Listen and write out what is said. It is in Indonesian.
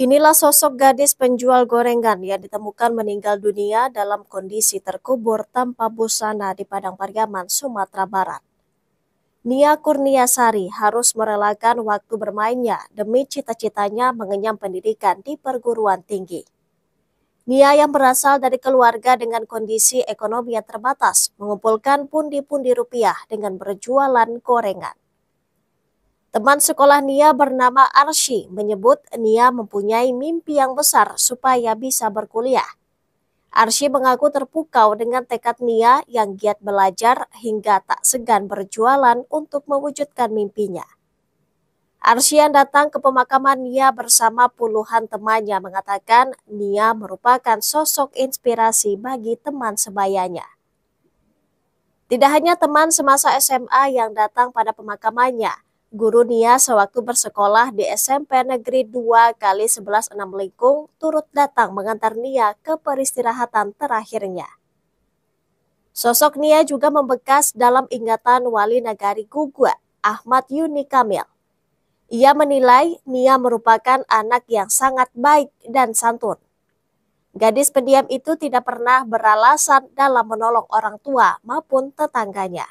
Inilah sosok gadis penjual gorengan yang ditemukan meninggal dunia dalam kondisi terkubur tanpa busana di Padang Pariaman, Sumatera Barat. Nia Kurniasari harus merelakan waktu bermainnya demi cita-citanya mengenyam pendidikan di perguruan tinggi. Nia yang berasal dari keluarga dengan kondisi ekonomi yang terbatas mengumpulkan pundi-pundi rupiah dengan berjualan gorengan. Teman sekolah Nia bernama Arshi menyebut Nia mempunyai mimpi yang besar supaya bisa berkuliah. Arshi mengaku terpukau dengan tekad Nia yang giat belajar hingga tak segan berjualan untuk mewujudkan mimpinya. Arshi yang datang ke pemakaman Nia bersama puluhan temannya mengatakan Nia merupakan sosok inspirasi bagi teman sebayanya. Tidak hanya teman semasa SMA yang datang pada pemakamannya, Guru Nia sewaktu bersekolah di SMP Negeri 2 kali 11 6 Lingkung turut datang mengantar Nia ke peristirahatan terakhirnya. Sosok Nia juga membekas dalam ingatan wali nagari Gugua, Ahmad Yuni Kamil. Ia menilai Nia merupakan anak yang sangat baik dan santun. Gadis pendiam itu tidak pernah beralasan dalam menolong orang tua maupun tetangganya.